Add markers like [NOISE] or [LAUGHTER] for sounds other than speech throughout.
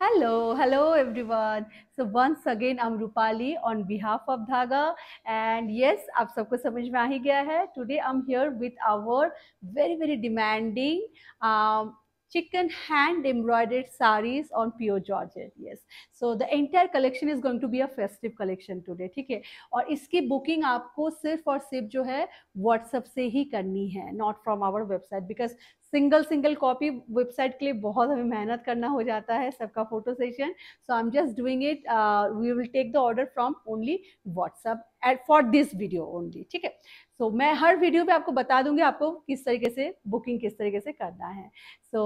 Hello, hello everyone. So once again, I'm Rupali on behalf of Dhaga. And yes, आप सबको समझ में आ ही गया है Today I'm here with our very, very demanding um, chicken hand embroidered saris on pure georgette yes so the entire collection is going to be a festive collection today ठीक है और इसकी booking आपको सिर्फ और सिर्फ जो है WhatsApp से ही करनी है not from our website because single single copy website के लिए बहुत हमें मेहनत करना हो जाता है सबका photo session so I am just doing it we will take the order from only WhatsApp at for this video only ठीक है सो मैं हर वीडियो पे आपको बता दूंगी आपको किस तरीके से बुकिंग किस तरीके से करना है सो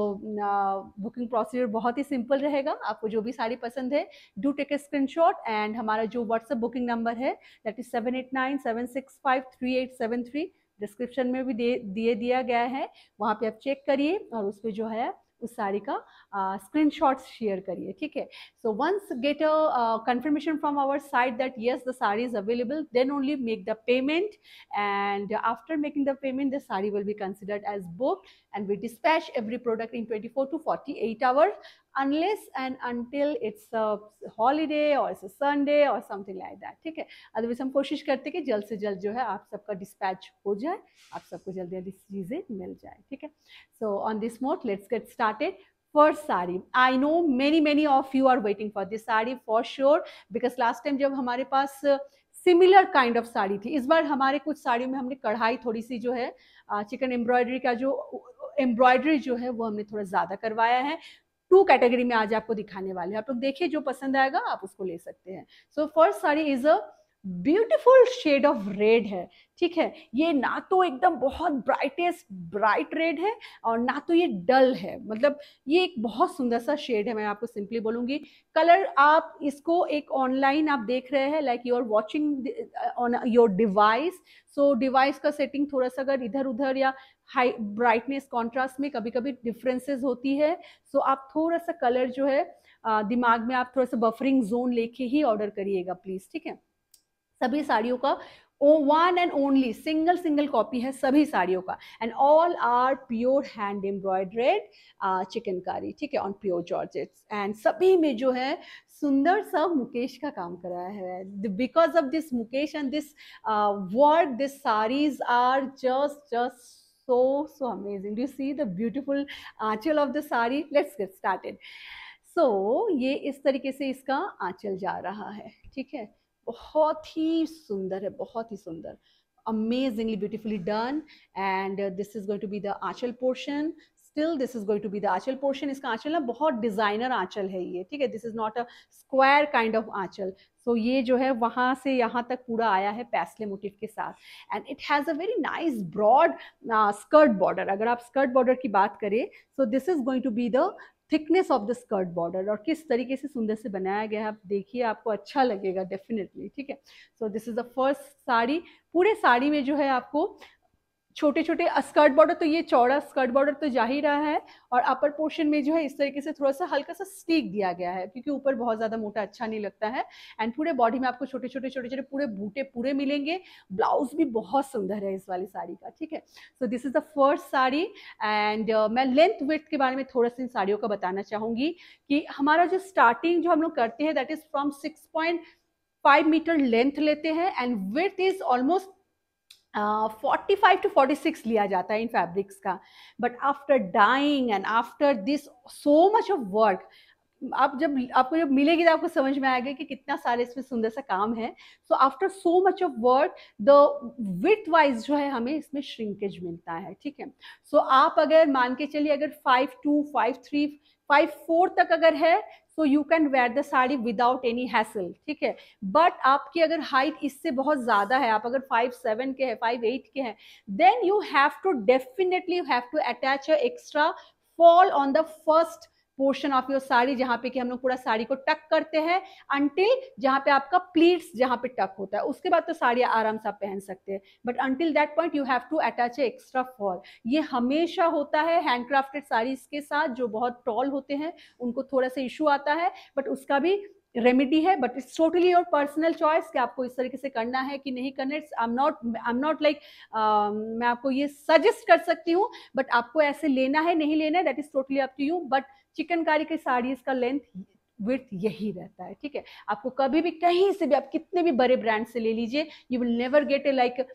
बुकिंग प्रोसीजर बहुत ही सिंपल रहेगा आपको जो भी साड़ी पसंद है do take a screenshot and हमारा जो व्हाट्सअप बुकिंग नंबर है that is seven eight nine seven six five three eight seven three description में भी दे दिए दिया गया है वहाँ पे आप चेक करिए और उस पर जो है उस साड़ी का स्क्रीन शॉट शेयर करिए ठीक है so once get a confirmation from our side that yes the sari is available then only make the payment and after making the payment the sari will be considered as book and we dispatch every product in twenty four to forty eight hours unless and until it's a holiday और it's a Sunday और something like that ठीक है otherwise हम कोशिश करते हैं कि जल्द से जल्द जो है आप सबका डिस्पैच हो जाए आप सबको जल्दी जल्दी चीज़ें मिल जाए ठीक है so on this note let's get started first sari I know many many of you are waiting for this sari for sure because last time जब हमारे पास सिमिलर काइंड ऑफ साड़ी थी इस बार हमारे कुछ साड़ियों में हमने कढ़ाई थोड़ी सी जो है चिकन एम्ब्रॉयडरी का जो एम्ब्रॉयडरी जो है वो हमने थोड़ा ज़्यादा करवाया है टू कैटेगरी में आज आपको दिखाने वाले हैं आप लोग देखिए जो पसंद आएगा आप उसको ले सकते हैं so first sari is a beautiful shade of red है ठीक है ये ना तो एकदम बहुत ब्राइटेस्ट ब्राइट रेड है और ना तो ये डल है मतलब ये एक बहुत सुंदर सा शेड है मैं आपको सिंपली बोलूंगी कलर आप इसको एक ऑनलाइन आप देख रहे हैं like you are watching on your device so device का सेटिंग थोड़ा सा अगर इधर उधर या हाई ब्राइटनेस कॉन्ट्रास्ट में कभी कभी डिफरेंसेस होती है सो so आप थोड़ा सा कलर जो है दिमाग में आप थोड़ा सा बफरिंग जोन लेके ही ऑर्डर करिएगा प्लीज ठीक है सभी साड़ियों का one and only single single copy है सभी साड़ियों का and all are pure hand embroidered chikankari ठीक है ऑन प्योर जॉर्ज एंड सभी में जो है सुंदर सा मुकेश का काम कराया है because of this mukaish and this work this saris are just just so, so amazing. Do you see the beautiful aanchal of the saree Let's get started. So, ye is tarike se iska आंचल ja raha hai theek hai bahut hi sundar hai bahut hi sundar amazingly beautifully done and uh, this is going to be the achal portion still this is going to be the aanchal portion इसका आंचल ना बहुत designer आंचल है ये ठीक है this is not a square kind of aanchal so ये जो है वहां से यहाँ तक पूरा आया है पैसले मोटिव के साथ and it has a very nice broad skirt border अगर आप स्कर्ट बॉर्डर की बात करें so this is going to be the thickness of the skirt border और किस तरीके से सुंदर से बनाया गया है आप देखिए आपको अच्छा लगेगा डेफिनेटली ठीक है so this is the first sari पूरे साड़ी में जो है आपको छोटे छोटे स्कर्ट बॉर्डर तो ये चौड़ा स्कर्ट बॉर्डर तो जा ही रहा है और अपर पोर्शन में जो है इस तरीके से थोड़ा सा हल्का सा स्टीक दिया गया है क्योंकि ऊपर बहुत ज़्यादा मोटा अच्छा नहीं लगता है एंड पूरे बॉडी में आपको छोटे छोटे छोटे छोटे पूरे बूटे पूरे मिलेंगे ब्लाउज भी बहुत सुंदर है इस वाली साड़ी का ठीक है so this is the first sari and uh, मैं लेंथ वेथ के बारे में थोड़ा सा इन साड़ियों का बताना चाहूँगी कि हमारा जो स्टार्टिंग जो हम लोग करते हैं that is from six point five meter length लेते हैं and width is almost forty five to forty लिया जाता है इन फैब्रिक्स का but after dyeing and after this so much of work आप जब आपको जब मिलेगी तो आपको समझ में आएगा कि कितना सारे इसमें सुंदर सा काम है so after so much of work the width wise जो है हमें इसमें श्रिंकेज मिलता है ठीक है सो so, आप अगर मान के चलिए अगर five to five three five four तक अगर है so you can wear the sari without any hassle ठीक है बट आपकी अगर हाइट इससे बहुत ज़्यादा है आप अगर फाइव सेवन के हैं फाइव एट के हैं then you have to definitely have to attach a extra fall on the first portion of your sari जहाँ पे कि हम लोग पूरा साड़ी को टक करते हैं अनटिल जहाँ पे आपका प्लीट्स जहाँ पे टक होता है उसके बाद तो साड़ी आराम से आप पहन सकते हैं but until that point you have to attach a extra fall ये हमेशा होता है हैंडक्राफ्टेड साड़ीज के साथ जो बहुत टॉल होते हैं उनको थोड़ा सा इशू आता है बट उसका भी रेमेडी है but it's totally your personal choice कि आपको इस तरीके से करना है कि नहीं करना it's I am not I am not like मैं आपको ये सजेस्ट कर सकती हूँ बट आपको ऐसे लेना है नहीं लेना है that is totally up to you but chikankari की साड़ीज का लेंथ विथ यही रहता है ठीक है आपको कभी भी कहीं से भी आप कितने भी बड़े ब्रांड से ले लीजिए you will never get a like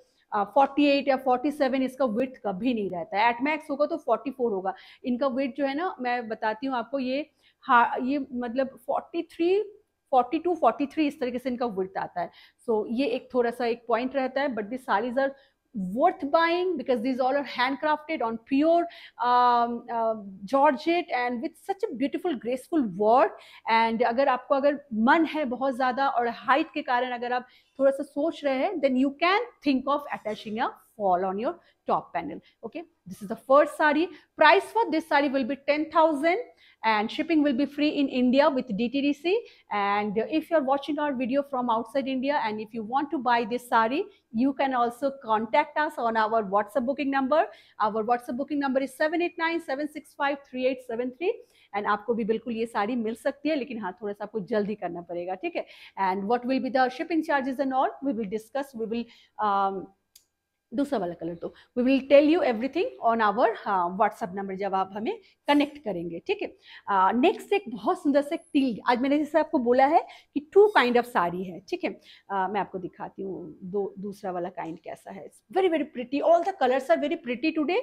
forty eight या फोर्टी सेवन इसका विथ कभी नहीं रहता है एटमैक्स होगा तो फोर्टी फोर होगा इनका विथ जो है ना मैं बताती हूँ आपको ये हाँ ये मतलब फोर्टी थ्री इस तरीके से इनका वर्थ आता है सो so, ये एक थोड़ा सा एक पॉइंट रहता है but this saris are worth buying because these all are hand crafted on pure georgette and with such a beautiful graceful work and अगर आपको अगर मन है बहुत ज्यादा और हाइट के कारण अगर आप थोड़ा सा सोच रहे हैं then you can think of attaching a fall on your top panel okay this is the first sari price for this sari will be ten thousand and shipping will be free in India with DTDC and if you're watching our video from outside India and if you want to buy this sari you can also contact us on our WhatsApp booking number our WhatsApp booking number is 789-765-3873 3873 And आपको भी बिल्कुल ये साड़ी मिल सकती है लेकिन हाँ थोड़ा सा आपको जल्दी करना पड़ेगा ठीक है and what will be the shipping charges and all We will discuss we will दूसरा वाला कलर दो we will tell you everything on our WhatsApp number जब आप हमें कनेक्ट करेंगे ठीक है नेक्स्ट एक बहुत सुंदर से तिल आज मैंने जैसे आपको बोला है कि टू काइंड ऑफ साड़ी है ठीक है मैं आपको दिखाती हूँ दो दूसरा वाला काइंड कैसा है very very pretty all the colours are very pretty today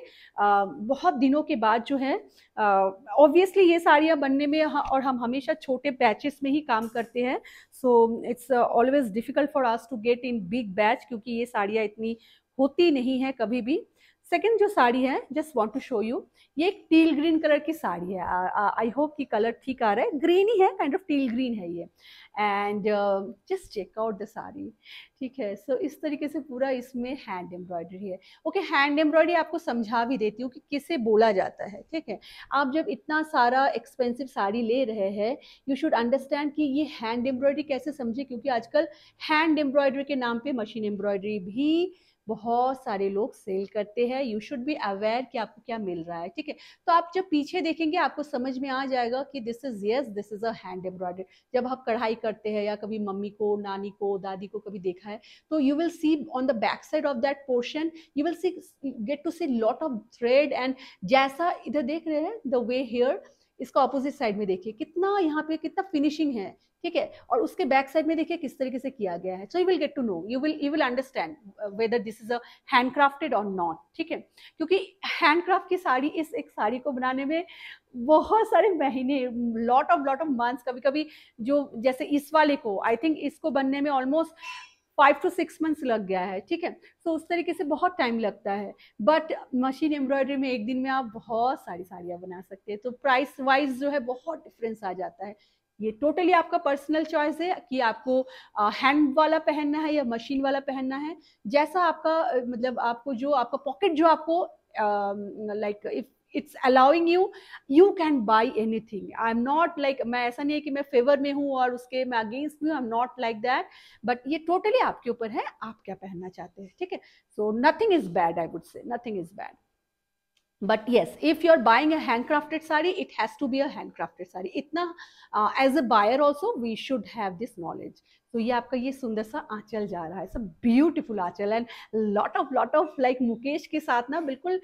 बहुत दिनों के बाद जो है ऑब्वियसली uh, ये साड़ियाँ बनने में और हम हमेशा छोटे बैचेस में ही काम करते हैं so it's always difficult for us to get in big batch क्योंकि ये साड़ियाँ इतनी होती नहीं है कभी भी सेकेंड जो साड़ी है just want to show you ये एक टील ग्रीन कलर की साड़ी है आई होप कि कलर ठीक आ रहा है ग्रीन ही है काइंड ऑफ टील ग्रीन है ये and just check out the sari ठीक है सो so, इस तरीके से पूरा इसमें हैंड एम्ब्रॉयडरी है ओके हैंड एम्ब्रॉयडरी आपको समझा भी देती हूँ कि किसे बोला जाता है ठीक है आप जब इतना सारा एक्सपेंसिव साड़ी ले रहे हैं यू शुड अंडरस्टैंड कि ये हैंड एम्ब्रॉयडरी कैसे समझे क्योंकि आजकल हैंड एम्ब्रॉयडरी के नाम पे मशीन एम्ब्रॉयडरी भी बहुत सारे लोग सेल करते हैं यू शुड बी अवेयर कि आपको क्या मिल रहा है ठीक है तो आप जब पीछे देखेंगे आपको समझ में आ जाएगा कि this is yes this is a hand embroider जब आप कढ़ाई करते हैं या कभी मम्मी को नानी को दादी को कभी देखा है तो you will see on the back side of that portion you will see get to see lot of thread and जैसा इधर देख रहे हैं द वे हेयर इसका ऑपोजिट साइड में देखिए कितना यहाँ पे कितना फिनिशिंग है ठीक है और उसके बैक साइड में देखिए किस तरीके से किया गया है so you will get to know you will you will understand whether this is a handcrafted और नॉट ठीक है क्योंकि हैंडक्राफ्ट की साड़ी इस एक साड़ी को बनाने में बहुत सारे महीने lot of lot of months कभी कभी जो जैसे इस वाले को आई थिंक इसको बनने में almost five to six months लग गया है ठीक है सो उस तरीके से बहुत टाइम लगता है बट मशीन एम्ब्रॉयडरी में एक दिन में आप बहुत सारी साड़ियाँ बना सकते हैं तो प्राइस वाइज जो है बहुत डिफरेंस आ जाता है ये टोटली आपका पर्सनल चॉइस है कि आपको हैंड वाला पहनना है या मशीन वाला पहनना है जैसा आपका मतलब आपको जो आपका पॉकेट जो आपको like if it's allowing you you can buy anything I am not like मैं ऐसा नहीं है कि मैं फेवर में हूँ और उसके मैं अगेंस्ट हूँ I am not like that but ये टोटली आपके ऊपर है आप क्या पहनना चाहते हैं ठीक है so nothing is bad I would say nothing is bad but yes if you're buying a handcrafted sari it has to be a handcrafted sari itna uh, as a buyer also we should have this knowledge तो ये आपका ये सुंदर सा आंचल जा रहा है सब beautiful aanchal and lot of lot of like mukaish के साथ ना बिल्कुल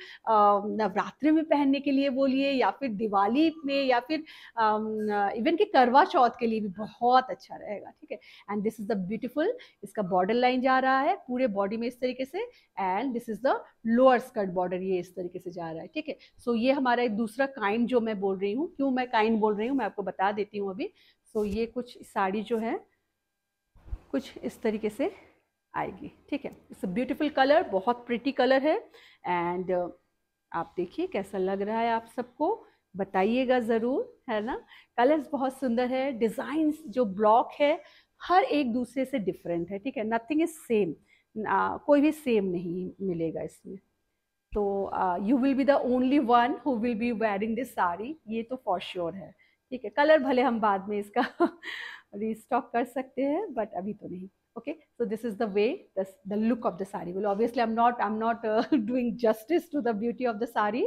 नवरात्रि में पहनने के लिए बोलिए या फिर दिवाली में या फिर इवन के करवा चौथ के लिए भी बहुत अच्छा रहेगा ठीक है and this is the beautiful इसका बॉर्डर लाइन जा रहा है पूरे बॉडी में इस तरीके से and this is the lower skirt border ये इस तरीके से जा रहा है ठीक है सो ये हमारा एक दूसरा काइंड जो मैं बोल रही हूँ क्यों मैं काइंड बोल रही हूँ मैं आपको बता देती हूँ अभी सो ये कुछ साड़ी जो है कुछ इस तरीके से आएगी ठीक है इट्स अ ब्यूटिफुल कलर बहुत प्रिटी कलर है एंड uh, आप देखिए कैसा लग रहा है आप सबको बताइएगा ज़रूर है ना कलर्स बहुत सुंदर है डिज़ाइंस जो ब्लॉक है हर एक दूसरे से डिफरेंट है ठीक है नथिंग इज़ सेम कोई भी सेम नहीं मिलेगा इसमें तो you will be the only one who will be wearing this sari ये तो फॉर श्योर sure है ठीक है कलर भले हम बाद में इसका [LAUGHS] स्टॉक कर सकते हैं बट अभी तो नहीं okay so this is the way the look of the sari बोलो obviously I am not I am not doing justice to the beauty of the sari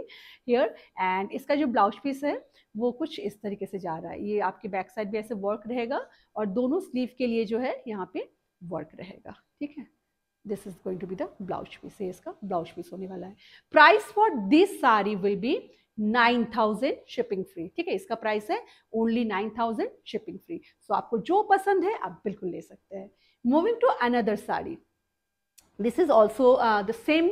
here and इसका जो ब्लाउज पीस है वो कुछ इस तरीके से जा रहा है ये आपके बैक साइड भी ऐसे वर्क रहेगा और दोनों स्लीव के लिए जो है यहाँ पे वर्क रहेगा ठीक है this is going to be the blouse piece है इसका ब्लाउज पीस होने वाला है price for this sari will be nine thousand shipping free ठीक है इसका प्राइस है only nine thousand shipping free so आपको जो पसंद है आप बिल्कुल ले सकते हैं moving to another sari this is also the same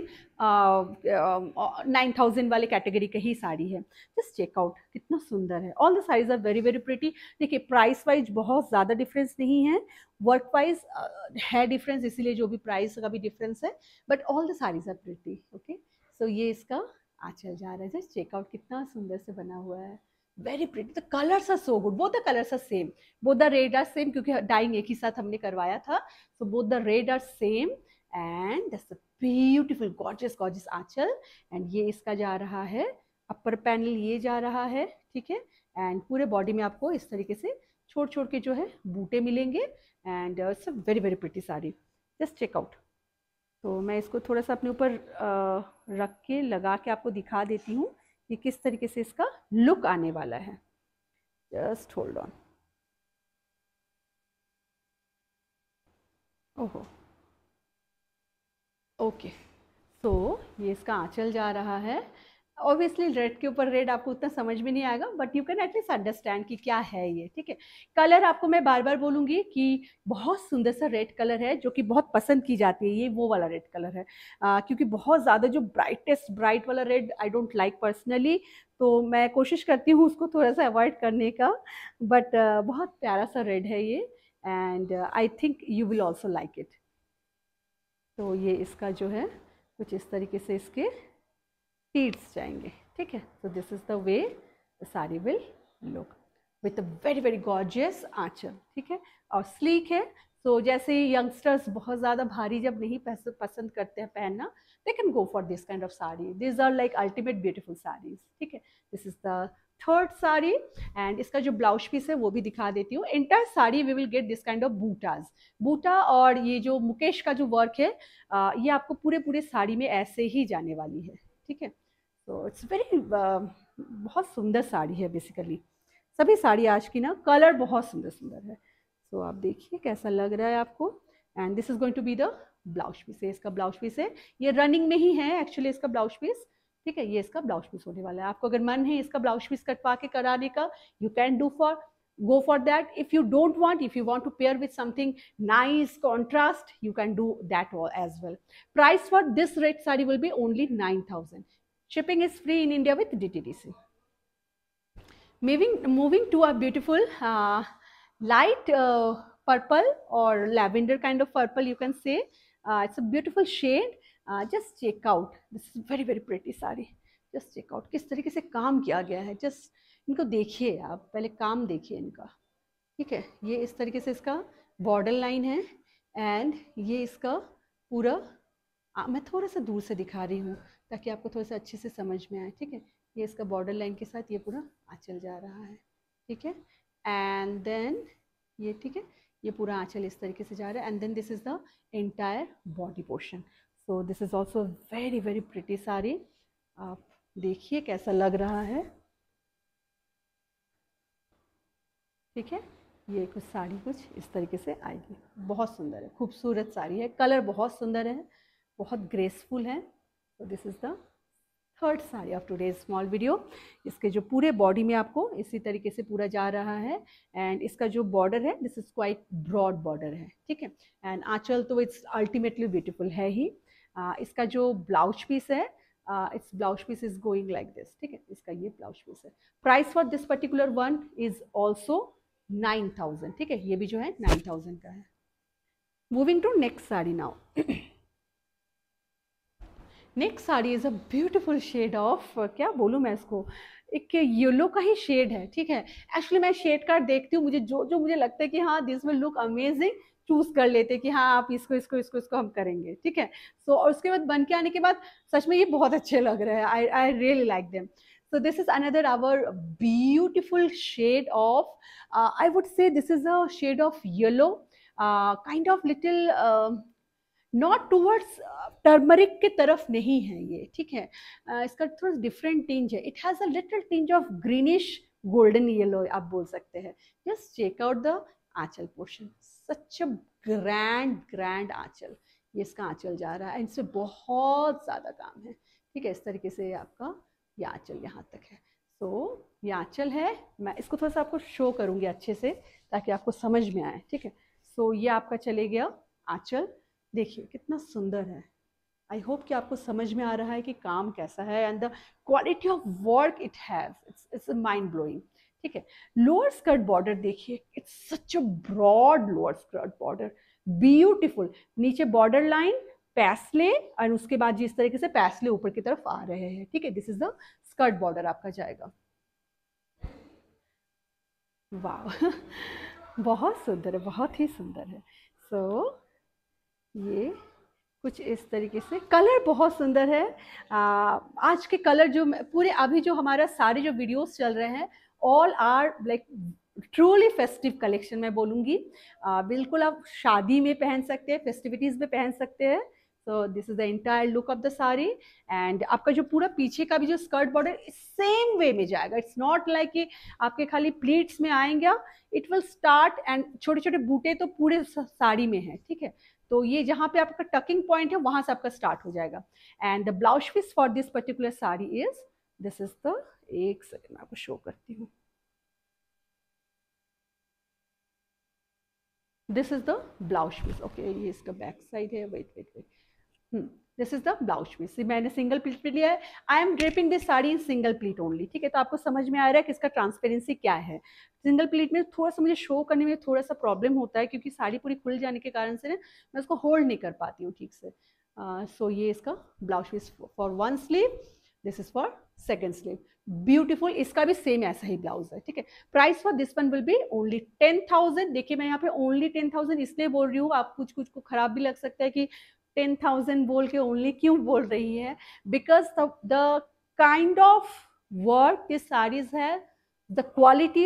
nine thousand वाले कैटेगरी का ही साड़ी है जस्ट चेकआउट कितना सुंदर है all the saris are very very pretty देखिए प्राइस वाइज बहुत ज़्यादा डिफरेंस नहीं है वर्क वाइज uh, है डिफरेंस इसीलिए जो भी प्राइस का भी डिफरेंस है but all the saris are pretty okay so ये इसका आंचल जा रहा है जस्ट चेकआउट कितना सुंदर से बना हुआ है very pretty the colours are so good both the colours are same both the red are same क्योंकि डाइंग एक ही साथ हमने करवाया था so both the red are same and that's beautiful gorgeous gorgeous aanchal and ये इसका जा रहा है अपर पैनल ये जा रहा है ठीक है एंड पूरे बॉडी में आपको इस तरीके से छोड़ छोड़ के जो है बूटे मिलेंगे and it's a very very pretty sari just check out तो मैं इसको थोड़ा सा अपने ऊपर रख के लगा के आपको दिखा देती हूँ कि किस तरीके से इसका लुक आने वाला है जस्ट होल्ड ऑन ओहो ओके सो तो ये इसका आंचल जा रहा है ऑब्वियसली रेड के ऊपर रेड आपको उतना समझ में नहीं आएगा but you can at least understand कि क्या है ये ठीक है कलर आपको मैं बार बार बोलूँगी कि बहुत सुंदर सा रेड कलर है जो कि बहुत पसंद की जाती है ये वो वाला रेड कलर है आ, क्योंकि बहुत ज़्यादा जो ब्राइटेस्ट ब्राइट वाला red I don't like personally तो मैं कोशिश करती हूँ उसको थोड़ा सा अवॉइड करने का बट uh, बहुत प्यारा सा रेड है ये and I think you will also like it तो ये इसका जो है कुछ इस तरीके से इसके टीट्स जाएंगे ठीक है so this is the way sari will look with a very very gorgeous aanchal ठीक है और स्लीक है सो so, जैसे यंगस्टर्स बहुत ज़्यादा भारी जब नहीं पसंद करते हैं पहनना they can go for this kind of sari this are like ultimate beautiful saris ठीक है this is the third sari and इसका जो ब्लाउज पीस है वो भी दिखा देती हूँ entire sari we will get this kind of बूटाज बूटा और ये जो मुकेश का जो वर्क है ये आपको पूरे पूरे साड़ी में ऐसे ही जाने वाली है ठीक है तो इट्स वेरी um, बहुत सुंदर साड़ी है बेसिकली सभी साड़ी आज की ना कलर बहुत सुंदर सुंदर है सो so, आप देखिए कैसा लग रहा है आपको and this is going to be the blouse piece है इसका ब्लाउज पीस है ये रनिंग में ही है एक्चुअली इसका ब्लाउज पीस ठीक है ये इसका ब्लाउज पीस होने वाला है आपको अगर मन है इसका ब्लाउज पीस कटवा के कराने का you can do for go for that if you don't want if you want to pair with something nice contrast you can do that as well price for this rate sari will be only nine thousand Shipping is free in India with DTDC. Moving, moving to a beautiful uh, light uh, purple or lavender kind of purple you can say. Uh, it's a beautiful shade. uh, just check out. This is very very pretty sari. Just check out. kis tarike se kaam kiya gaya hai Just inko dekhiye aap pehle kaam dekhiye inka theek hai ye is tarike se iska border line hai and ye iska pura आ, मैं थोड़ा सा दूर से दिखा रही हूँ ताकि आपको थोड़ा सा अच्छे से समझ में आए ठीक है ये इसका बॉर्डर लाइन के साथ ये पूरा आँचल जा रहा है ठीक है एंड देन ये ठीक है ये पूरा आँचल इस तरीके से जा रहा है and then this is the entire body portion so this is also very very pretty sari आप देखिए कैसा लग रहा है ठीक है ये कुछ साड़ी कुछ इस तरीके से आएगी बहुत सुंदर है खूबसूरत साड़ी है कलर बहुत सुंदर है बहुत ग्रेसफुल है तो this is the third sari of today small video इसके जो पूरे बॉडी में आपको इसी तरीके से पूरा जा रहा है एंड इसका जो बॉर्डर है this is quite broad border है ठीक है एंड आंचल तो इट्स अल्टीमेटली ब्यूटिफुल है ही uh, इसका जो ब्लाउज पीस है it's blouse piece is going like this ठीक है इसका ये ब्लाउज पीस है price for this particular one is also nine thousand ठीक है ये भी जो है नाइन थाउजेंड का है moving to next sari now next sari is a beautiful shade of क्या बोलूँ मैं इसको एक येलो का ही शेड है ठीक है एक्चुअली मैं शेड कार्ड देखती हूँ मुझे जो जो मुझे लगता है कि हाँ this will look amazing choose कर लेते हैं कि हाँ आप इसको इसको इसको इसको हम करेंगे ठीक है सो so, और उसके बाद बन के आने के बाद सच में ये बहुत अच्छे लग रहे हैं I I really like them so this is another our beautiful shade of I would say this is a shade of yellow kind of little not towards turmeric के तरफ नहीं है ये ठीक है uh, इसका थोड़ा डिफरेंट टिंज है it has a little tinge of greenish golden yellow आप बोल सकते हैं just check out the aanchal portion such a grand grand aanchal ये इसका आंचल जा रहा है इनसे बहुत ज़्यादा काम है ठीक है इस तरीके से आपका ये आंचल यहाँ तक है सो ये आंचल है मैं इसको थोड़ा सा आपको शो करूँगी अच्छे से ताकि आपको समझ में आए ठीक है सो so, ये आपका चले गया आंचल देखिए कितना सुंदर है आई होप कि आपको समझ में आ रहा है कि काम कैसा है and the quality of work it has it's it's mind blowing ठीक है लोअर स्कर्ट बॉर्डर देखिए it's such a broad lower skirt border beautiful नीचे बॉर्डर लाइन पैसले और उसके बाद जिस तरीके से पैसले ऊपर की तरफ आ रहे हैं ठीक है this is the skirt border आपका जाएगा वाह [LAUGHS] बहुत सुंदर है बहुत ही सुंदर है सो so, ये कुछ इस तरीके से कलर बहुत सुंदर है आ, आज के कलर जो पूरे अभी जो हमारा सारे जो वीडियोस चल रहे हैं all are like truly festive collection मैं बोलूँगी बिल्कुल आप शादी में पहन सकते हैं फेस्टिविटीज़ में पहन सकते हैं so this is the entire look of the sari and आपका जो पूरा पीछे का भी जो स्कर्ट बॉर्डर सेम वे में जाएगा इट्स नॉट लाइक कि आपके खाली प्लीट्स में आएंगे इट विल स्टार्ट एंड छोटे छोटे बूटे तो पूरे साड़ी में है ठीक है तो ये जहां पे आपका टकिंग पॉइंट है वहां से आपका स्टार्ट हो जाएगा and the blouse piece for this particular sari is this is the एक सेकेंड मैं आपको शो करती हूँ this is the blouse piece okay ये इसका बैक साइड है wait wait wait this is the blouse piece मैंने सिंगल प्लीट पे लिया है I am draping this sari in single pleat only ठीक है तो आपको समझ में आ रहा है कि इसका ट्रांसपेरेंसी क्या है सिंगल प्लीट में थोड़ा सा मुझे शो करने में थोड़ा सा प्रॉब्लम होता है क्योंकि साड़ी पूरी खुल जाने के कारण से ना मैं उसको होल्ड नहीं कर पाती हूँ ठीक से सो uh, so ये इसका blouse piece for one sleeve this is for second sleeve beautiful इसका भी सेम ऐसा ही ब्लाउज है ठीक है price for this one will be only ten thousand देखिए मैं यहाँ पे ओनली टेन थाउजेंड इसलिए बोल रही हूँ आप कुछ कुछ को खराब भी लग सकता है कि टेन थाउजेंड बोल के ओनली क्यों बोल रही है because the kind of work this saris है the quality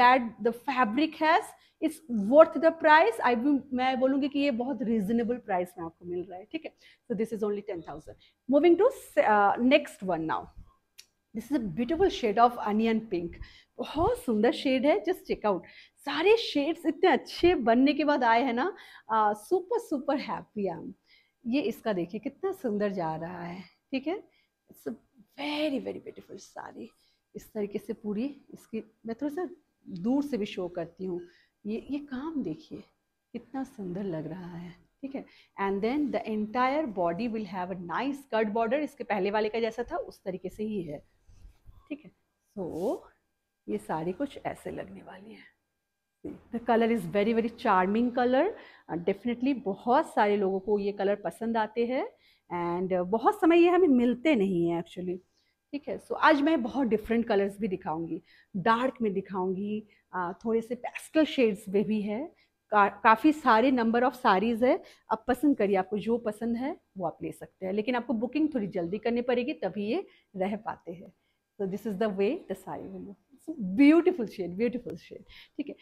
that the fabric has it's worth the price I भी मैं बोलूंगी कि ये बहुत रीजनेबल प्राइस में आपको मिल रहा है ठीक है so this is only ten thousand moving to next one now this is a beautiful shade of onion pink बहुत सुंदर शेड है जस्ट चेकआउट सारे शेड्स इतने अच्छे बनने के बाद आए हैं ना super super happy I am ये इसका देखिए कितना सुंदर जा रहा है ठीक है it's a very very beautiful sari इस तरीके से पूरी इसकी मैं थोड़ा सा दूर से भी शो करती हूँ ये ये काम देखिए कितना सुंदर लग रहा है ठीक है and then the entire body will have a nice cut border इसके पहले वाले का जैसा था उस तरीके से ही है ठीक है सो so, ये साड़ी कुछ ऐसे लगने वाली है the colour is very very charming colour definitely बहुत सारे लोगों को ये कलर पसंद आते हैं एंड uh, बहुत समय ये हमें मिलते नहीं हैं एक्चुअली ठीक है सो so, आज मैं बहुत डिफरेंट कलर्स भी दिखाऊंगी डार्क में दिखाऊंगी uh, थोड़े से पेस्टल शेड्स में भी है का, काफ़ी सारे नंबर ऑफ साड़ीज़ है आप पसंद करिए आपको जो पसंद है वो आप ले सकते हैं लेकिन आपको बुकिंग थोड़ी जल्दी करनी पड़ेगी तभी ये रह पाते हैं so this is the way the sari वो ब्यूटिफुल शेड ब्यूटिफुल शेड ठीक है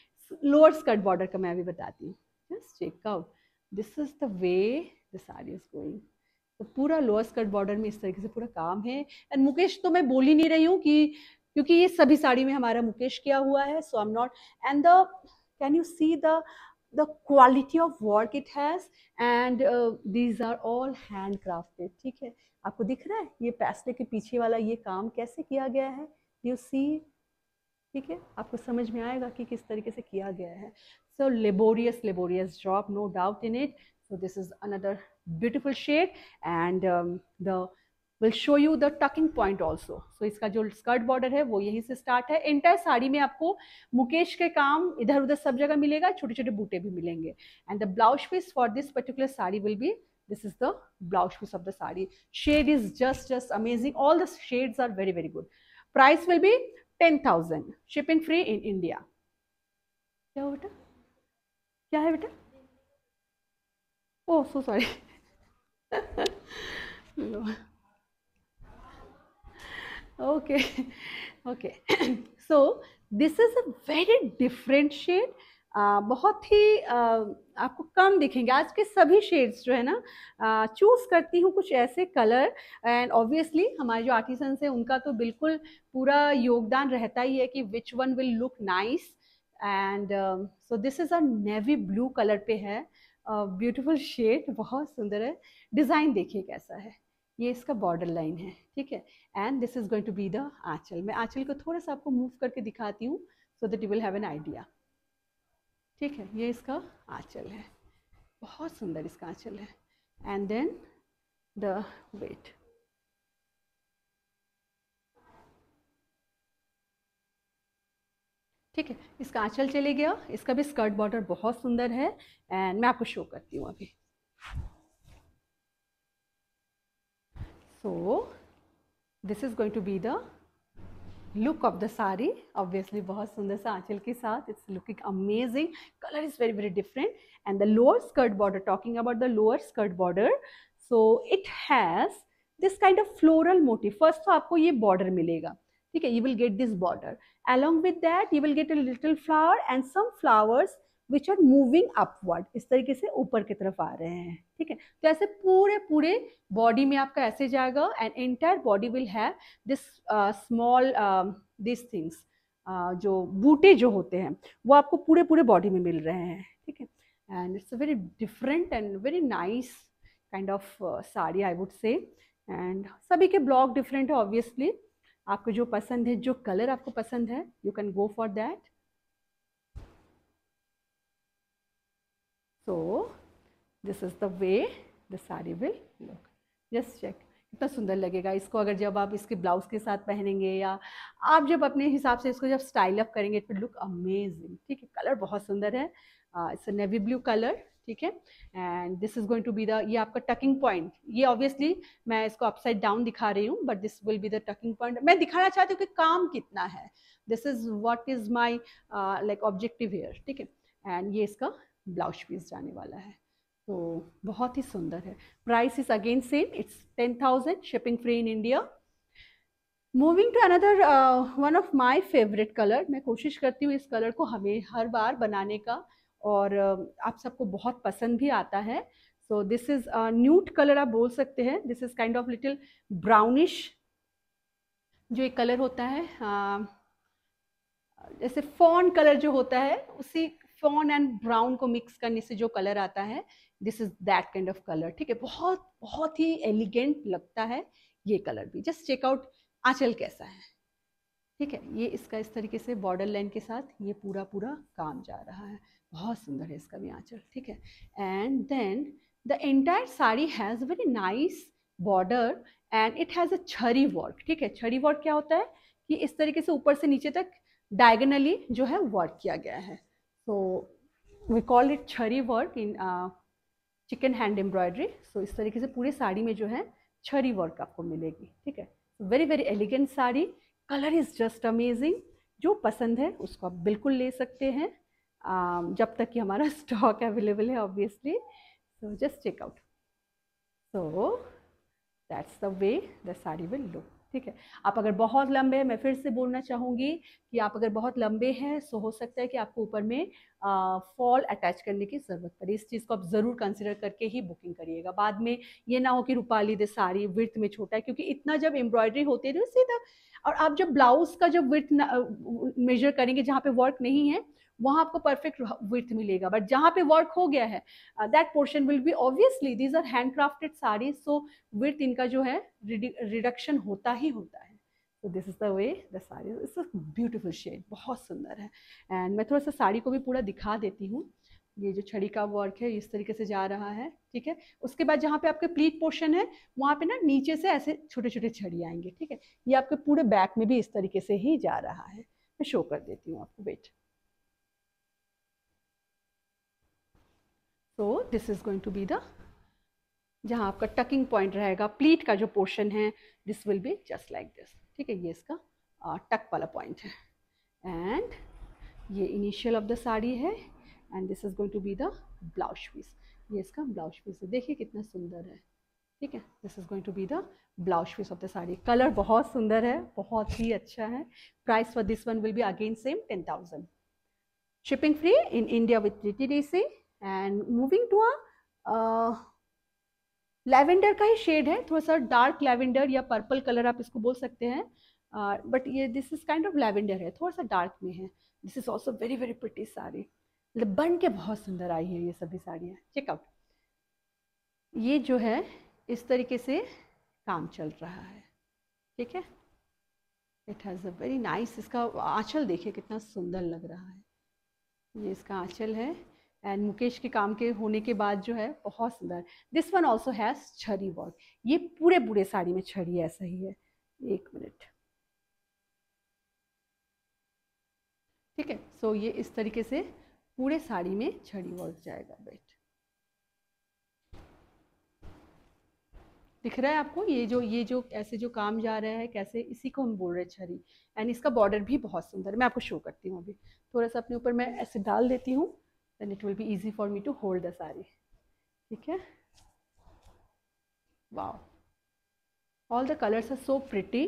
लोअर स्कर्ट बॉर्डर का मैं अभी बताती हूँ just this is the way the sari is going तो पूरा लोअर स्कर्ट बॉर्डर में इस तरीके से पूरा काम है एंड मुकेश तो मैं बोल ही नहीं रही हूँ कि क्योंकि ये सभी साड़ी में हमारा मुकेश किया हुआ है so I am not and the can you see the the quality of work it has and these are all hand crafted ठीक है आपको दिख रहा है ये पैसले के पीछे वाला ये काम कैसे किया गया है यू सी ठीक है आपको समझ में आएगा कि किस तरीके से किया गया है so laborious laborious job no doubt in it so this is another beautiful shade and the will show you the tucking point also so इसका जो स्कर्ट बॉर्डर है वो यहीं से स्टार्ट है इंटायर साड़ी में आपको मुकेश के काम इधर उधर सब जगह मिलेगा छोटे छोटे बूटे भी मिलेंगे and the blouse piece for this particular sari will be this is the blouse piece of the sari shade is just just amazing all the shade are very very good price will be 10,000 shipping free in India क्या बेटा क्या है बेटा oh so sorry okay okay [CLEARS THROAT] so this is a very different shade बहुत ही आपको कम दिखेंगे आज के सभी शेड्स जो है ना चूज़ करती हूँ कुछ ऐसे कलर एंड ऑब्वियसली हमारे जो आर्टिसन हैं उनका तो बिल्कुल पूरा योगदान रहता ही है कि which one will look nice and so this is a navy blue colour पे है ब्यूटीफुल uh, शेड बहुत सुंदर है डिज़ाइन देखिए कैसा है ये इसका बॉर्डर लाइन है ठीक है and this is going to be the aanchal मैं आंचल को थोड़ा सा आपको मूव करके दिखाती हूँ so that you will have an idea ठीक है ये इसका आँचल है बहुत सुंदर इसका आँचल है एंड देन द वेट ठीक है इसका आंचल चले गया इसका भी स्कर्ट बॉर्डर बहुत सुंदर है एंड मैं आपको शो करती हूँ अभी so this is going to be the look of the sari obviously बहुत सुंदर सा आंचल के साथ it's looking amazing colour is very very different and the lower skirt border talking about the lower skirt border so it has this kind of floral motif first तो आपको ये border मिलेगा ठीक है you will get this border along with that you will get a little flower and some flowers which are moving upward इस तरीके से ऊपर की तरफ आ रहे हैं ठीक है तो ऐसे पूरे पूरे बॉडी में आपका ऐसे जाएगा and entire body will have this small this things जो बूटे जो होते हैं वो आपको पूरे पूरे बॉडी में मिल रहे हैं ठीक है and it's a very different and very nice kind of sari I would say and सभी के ब्लॉग डिफरेंट है ऑब्वियसली आपको जो पसंद है जो कलर आपको पसंद है you can go for that so this is the way the sari will look just check कितना सुंदर लगेगा इसको अगर जब आप इसके ब्लाउज के साथ पहनेंगे या आप जब अपने हिसाब से इसको जब स्टाइल अप करेंगे इट विल लुक अमेजिंग ठीक है कलर बहुत सुंदर है it's a navy blue colour ठीक है and this is going to be the ये आपका टकिंग पॉइंट ये ऑब्वियसली मैं इसको अपसाइड डाउन दिखा रही हूँ but this will be the tucking point मैं दिखाना चाहती हूँ कि काम कितना है this is what is my like objective here ठीक है एंड ये इसका ब्लाउज पीस जाने वाला है तो बहुत ही सुंदर है price is again same it's ten thousand shipping free in India moving to another one of my favourite colour मैं कोशिश करती हूँ इस कलर को हमें हर बार बनाने का और uh, आप सबको बहुत पसंद भी आता है so this is nude colour आप बोल सकते हैं this is kind of little brownish जो एक कलर होता है uh, जैसे फॉन कलर जो होता है उसी फॉन एंड ब्राउन को मिक्स करने से जो कलर आता है this is that kind of colour ठीक है बहुत बहुत ही एलिगेंट लगता है ये कलर भी जस्ट चेकआउट आंचल कैसा है ठीक है ये इसका इस तरीके से बॉर्डर लाइन के साथ ये पूरा पूरा काम जा रहा है बहुत सुंदर है इसका भी आंचल ठीक है and then the entire sari has very nice border and it has a छरी वर्क ठीक है छरी वर्क क्या होता है कि इस तरीके से ऊपर से नीचे तक डायगनली जो है वर्क किया गया है सो वी कॉल इट छरी work in chikan hand embroidery so इस तरीके से पूरी साड़ी में जो है छरी वर्क आपको मिलेगी ठीक है very very elegant sari colour is just amazing जो पसंद है उसको आप बिल्कुल ले सकते हैं uh, जब तक कि हमारा स्टॉक [LAUGHS] अवेलेबल है obviously so just check out so that's the way the sari will look ठीक है आप अगर बहुत लंबे मैं फिर से बोलना चाहूँगी कि आप अगर बहुत लंबे हैं सो हो सकता है कि आपको ऊपर में फॉल अटैच करने की ज़रूरत पड़े इस चीज़ को आप ज़रूर कंसिडर करके ही बुकिंग करिएगा बाद में ये ना हो कि रूपाली दे साड़ी विर्थ में छोटा है क्योंकि इतना जब एम्ब्रॉयडरी होती है ना सीधा और आप जब ब्लाउज का जब विर्थ मेजर करेंगे जहाँ पे वर्क नहीं है वहाँ आपको परफेक्ट विथ मिलेगा बट जहाँ पे वर्क हो गया है that portion will be obviously these are handcrafted sari so with इनका जो है रिडक्शन होता ही होता है तो this is the way the sari it's a beautiful shade बहुत सुंदर है एंड मैं थोड़ा सा साड़ी को भी पूरा दिखा देती हूँ ये जो छड़ी का वर्क है इस तरीके से जा रहा है ठीक है उसके बाद जहाँ पे आपके प्लीट पोर्शन है वहाँ पे ना नीचे से ऐसे छोटे छोटे छड़ी आएंगे ठीक है ये आपके पूरे बैक में भी इस तरीके से ही जा रहा है मैं शो कर देती हूँ आपको वेट तो this is going to be the जहाँ आपका टकिंग पॉइंट रहेगा प्लीट का जो पोर्शन है this will be just like this ठीक है ये इसका टक वाला पॉइंट है एंड ये इनिशियल ऑफ द साड़ी है and this is going to be the blouse piece ये इसका ब्लाउज पीस है देखिए कितना सुंदर है ठीक है this is going to be the blouse piece of the sari colour बहुत सुंदर है बहुत ही अच्छा है price for this one will be again same ten thousand shipping free in India with T D C and moving to a lavender का ही shade है थोड़ा सा डार्क लेवेंडर या पर्पल कलर आप इसको बोल सकते हैं बट ये this is kind of lavender है थोड़ा सा डार्क में है this is also very very pretty sari मतलब बन के बहुत सुंदर आई है ये सभी साड़ियाँ चेकआउट ये जो है इस तरीके से काम चल रहा है ठीक है it has a very nice इसका आँचल देखिए कितना सुंदर लग रहा है ये इसका आँचल है एंड मुकेश के काम के होने के बाद जो है बहुत सुंदर दिस वन ऑल्सो हैज़ छरी वर्क ये पूरे पूरे साड़ी में छरी ऐसा ही है एक मिनट ठीक है सो ये इस तरीके से पूरे साड़ी में छड़ी वर्क जाएगा बेट दिख रहा है आपको ये जो ये जो ऐसे जो काम जा रहा है कैसे इसी को हम बोल रहे हैं छरी एंड इसका बॉर्डर भी बहुत सुंदर मैं आपको शो करती हूँ अभी थोड़ा सा अपने ऊपर मैं ऐसे डाल देती हूँ then it will be easy for me to hold the sari ठीक है wow all the colours are so pretty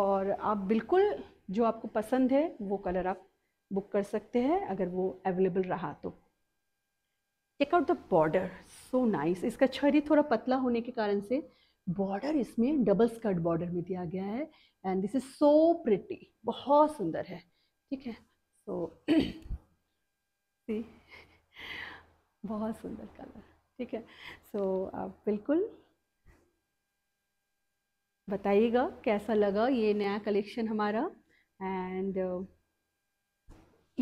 और आप बिल्कुल जो आपको पसंद है वो कलर आप बुक कर सकते हैं अगर वो अवेलेबल रहा तो check out the border so nice इसका छड़ी थोड़ा पतला होने के कारण से बॉर्डर इसमें डबल स्कर्ट बॉर्डर में दिया गया है and this is so pretty बहुत सुंदर है ठीक है सो so, [CLEARS THROAT] सी बहुत सुंदर कलर ठीक है सो so, आप बिल्कुल बताइएगा कैसा लगा ये नया कलेक्शन हमारा एंड uh,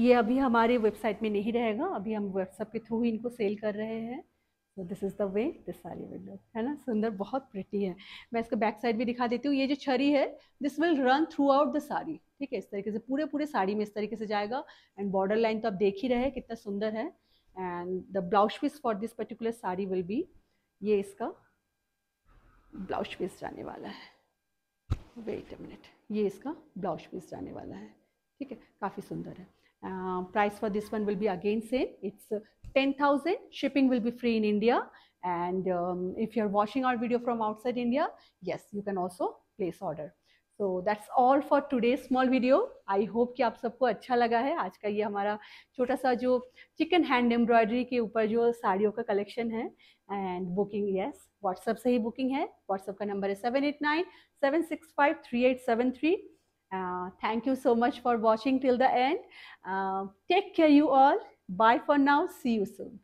ये अभी हमारे वेबसाइट में नहीं रहेगा अभी हम व्हाट्सअप के थ्रू ही इनको सेल कर रहे हैं तो this is the way this sari window है ना सुंदर बहुत प्रिटी है मैं इसका बैक साइड भी दिखा देती हूँ ये जो छरी है this will run throughout the sari ठीक है इस तरीके से पूरे पूरे साड़ी में इस तरीके से जाएगा एंड बॉर्डर लाइन तो आप देख ही रहे कितना सुंदर है and the blouse piece for this particular sari will be ये इसका ब्लाउज पीस जाने वाला है वेट अ मिनट ये इसका ब्लाउज पीस जाने वाला है ठीक है काफ़ी सुंदर है price for this one will be again same it's ten thousand shipping will be free in India and if you are watching our video from outside India yes you can also place order so that's all for today small video I hope कि आप सबको अच्छा लगा है आज का ये हमारा छोटा सा जो चिकन हैंड एम्ब्रॉयडरी के ऊपर जो साड़ियों का कलेक्शन है एंड बुकिंग यस व्हाट्सअप से ही बुकिंग है व्हाट्सअप का नंबर है seven eight nine seven six five three eight seven three thank you so much for watching till the end take care you all bye for now see you soon